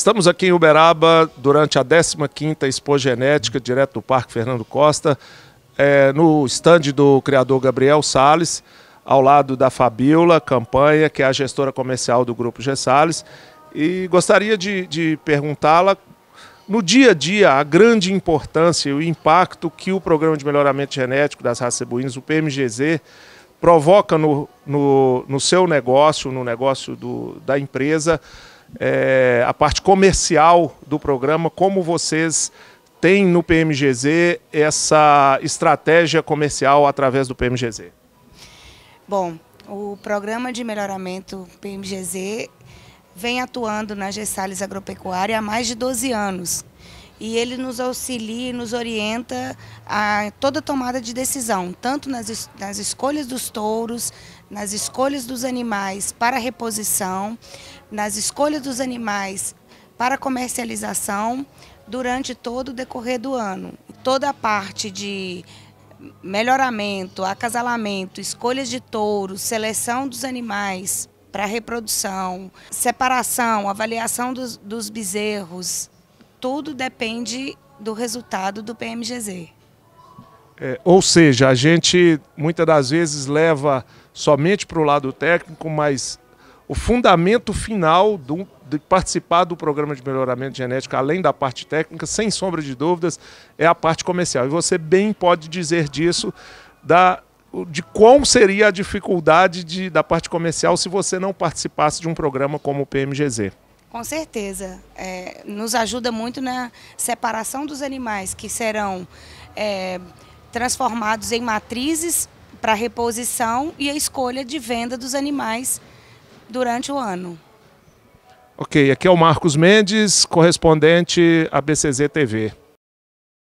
Estamos aqui em Uberaba durante a 15ª Expo Genética, direto do Parque Fernando Costa, é, no estande do criador Gabriel Sales, ao lado da Fabiola Campanha, que é a gestora comercial do Grupo G Salles. E gostaria de, de perguntá-la, no dia a dia, a grande importância e o impacto que o Programa de Melhoramento Genético das Raças Cebuínas, o PMGZ, provoca no, no, no seu negócio, no negócio do, da empresa, é, a parte comercial do programa, como vocês têm no PMGZ essa estratégia comercial através do PMGZ. Bom, o programa de melhoramento PMGZ vem atuando na Gessales Agropecuária há mais de 12 anos e ele nos auxilia e nos orienta a toda tomada de decisão, tanto nas, nas escolhas dos touros, nas escolhas dos animais para reposição, nas escolhas dos animais para comercialização durante todo o decorrer do ano. Toda a parte de melhoramento, acasalamento, escolhas de touros, seleção dos animais para reprodução, separação, avaliação dos, dos bezerros, tudo depende do resultado do PMGZ. É, ou seja, a gente muitas das vezes leva somente para o lado técnico, mas o fundamento final do, de participar do programa de melhoramento genético, além da parte técnica, sem sombra de dúvidas, é a parte comercial. E você bem pode dizer disso, da, de qual seria a dificuldade de, da parte comercial se você não participasse de um programa como o PMGZ. Com certeza. É, nos ajuda muito na separação dos animais que serão é, transformados em matrizes para reposição e a escolha de venda dos animais durante o ano. Ok, aqui é o Marcos Mendes, correspondente ABCZ TV.